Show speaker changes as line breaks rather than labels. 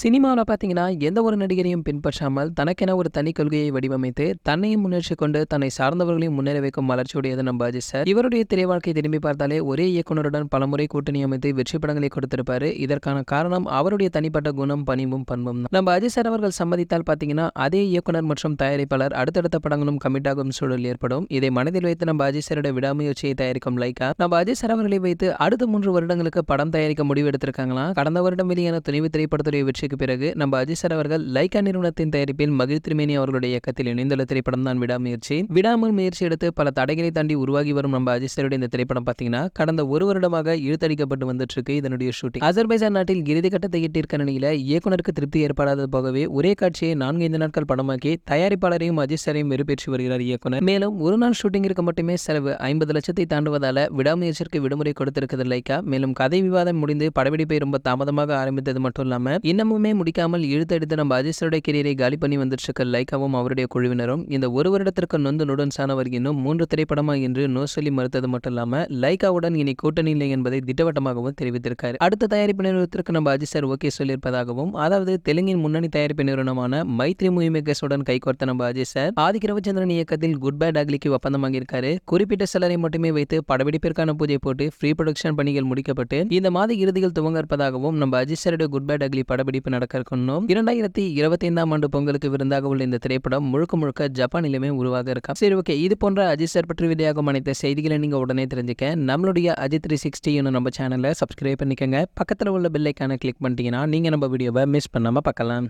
சினிமாவில் பார்த்தீங்கன்னா எந்த ஒரு நடிகரையும் பின்பற்றாமல் தனக்கென ஒரு தனி கொள்கையை வடிவமைத்து தன்னையும் முன்னேற்றி கொண்டு தன்னை சார்ந்தவர்களையும் முன்னேற வைக்கும் வளர்ச்சியுடையது நம்ம அஜித் சார் இவருடைய திரை வாழ்க்கையை திரும்பி பார்த்தாலே ஒரே இயக்குனருடன் பலமுறை கூட்டணி அமைத்து வெற்றி படங்களை கொடுத்திருப்பாரு இதற்கான காரணம் அவருடைய தனிப்பட்ட குணம் பணிவும் பண்பும் நம்ம அஜித் சார் அவர்கள் சம்மதித்தால் பார்த்தீங்கன்னா அதே இயக்குனர் மற்றும் தயாரிப்பாளர் அடுத்தடுத்த படங்களும் கமிட்டாகும் சூழல் ஏற்படும் இதை மனதில் வைத்து நம்ம அஜித் சாரோட விடாமுயற்சியை தயாரிக்கும் லைக்கா நம்ம அஜித் சார் அவர்களை வைத்து அடுத்த மூன்று வருடங்களுக்கு படம் தயாரிக்க முடிவு எடுத்திருக்காங்களா கடந்த வருடம் வெளியான துணிவு திரைப்படத்துறை வெற்றி நிகழ்ச்சிக்கு பிறகு நம்ம அஜிசர் அவர்கள் லைகா நிறுவனத்தின் தயாரிப்பில் மகிழ் திருமேனி அவர்களுடைய இயக்கத்தில் இணைந்துள்ள திரைப்படம் தான் விடாமுயற்சி விடாமல் முயற்சி எடுத்து பல தடைகளை தாண்டி உருவாகி வரும் நம்ம அஜிசருடைய இந்த திரைப்படம் பார்த்தீங்கன்னா கடந்த ஒரு வருடமாக இழுத்தடிக்கப்பட்டு வந்துட்டு இருக்கு இதனுடைய ஷூட்டிங் அசர்பைசான் நாட்டில் இறுதி கட்டத்தை எட்டியிருக்க நிலையில இயக்குநருக்கு திருப்தி ஏற்படாத போகவே ஒரே காட்சியை நான்கு ஐந்து நாட்கள் படமாக்கி தயாரிப்பாளரையும் அஜிசரையும் சாரையும் வெறுப்பேற்றி வருகிறார் இயக்குனர் மேலும் ஒரு நாள் ஷூட்டிங்கிற்கு மட்டுமே செலவு ஐம்பது லட்சத்தை தாண்டுவதால விடாமுயற்சிக்கு விடுமுறை கொடுத்திருக்கிறது லைக்கா மேலும் கதை விவாதம் முடிந்து படப்பிடிப்பை ரொம்ப தாமதமாக ஆரம்பித்தது மட்டும் இல்லாம இன்னமும் இன்னமுமே முடிக்காமல் இழுத்தடித்து நம்ம அஜிஸ்டருடைய கெரியரை காலி பண்ணி வந்துட்டு லைக்காவும் அவருடைய குழுவினரும் இந்த ஒரு வருடத்திற்கு நொந்து நுடன் சானவர் இன்னும் மூன்று திரைப்படமாக என்று நோ சொல்லி மறுத்தது மட்டும் இல்லாமல் லைக்காவுடன் இனி கூட்டணி இல்லை என்பதை திட்டவட்டமாகவும் தெரிவித்திருக்காரு அடுத்த தயாரிப்பு நிறுவனத்திற்கு நம்ம அஜிஸ்டர் ஓகே சொல்லியிருப்பதாகவும் அதாவது தெலுங்கின் முன்னணி தயாரிப்பு நிறுவனமான மைத்ரி மூவிமேக்கர்ஸுடன் கைகோர்த்த நம்ம அஜிஸ்டர் சார் ரவிச்சந்திரன் இயக்கத்தில் குட் பை டாக்லிக்கு இருக்காரு குறிப்பிட்ட சிலரை மட்டுமே வைத்து படப்பிடிப்பிற்கான பூஜை போட்டு ஃப்ரீ ப்ரொடக்ஷன் பணிகள் முடிக்கப்பட்டு இந்த மாத இறுதியில் துவங்க இருப்பதாகவும் நம்ம அஜிஸ்டருடைய குட் பை டாக்லி படப்பிடிப்பு படப்பிடிப்பு நடக்க இருக்கணும் இரண்டாயிரத்தி இருபத்தி ஐந்தாம் ஆண்டு பொங்கலுக்கு விருந்தாக உள்ள இந்த திரைப்படம் முழுக்க முழுக்க ஜப்பானிலுமே உருவாக இருக்கும் சரி ஓகே இது போன்ற அஜித் சார் பற்றி வெளியாகும் அனைத்து செய்திகளை நீங்க உடனே தெரிஞ்சுக்க நம்மளுடைய அஜித் த்ரீ சிக்ஸ்டி நம்ம சேனலை சப்ஸ்கிரைப் பண்ணிக்கங்க பக்கத்தில் உள்ள பில்லைக்கான கிளிக் பண்ணிட்டீங்கன்னா நீங்க நம்ம வீடியோவை மிஸ் பண்ணாம பார்க்கலாம்